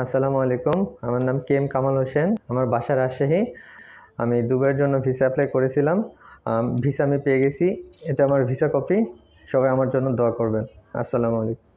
আসসালামু আলাইকুম আমার নাম কে এম কামাল হোসেন আমার বাসা রাজশাহী আমি দুবাইয়ের জন্য ভিসা অ্যাপ্লাই করেছিলাম ভিসা আমি পেয়ে গেছি এটা আমার ভিসা কপি সবাই আমার জন্য দোয়া করবেন আসসালামু আলাইকুম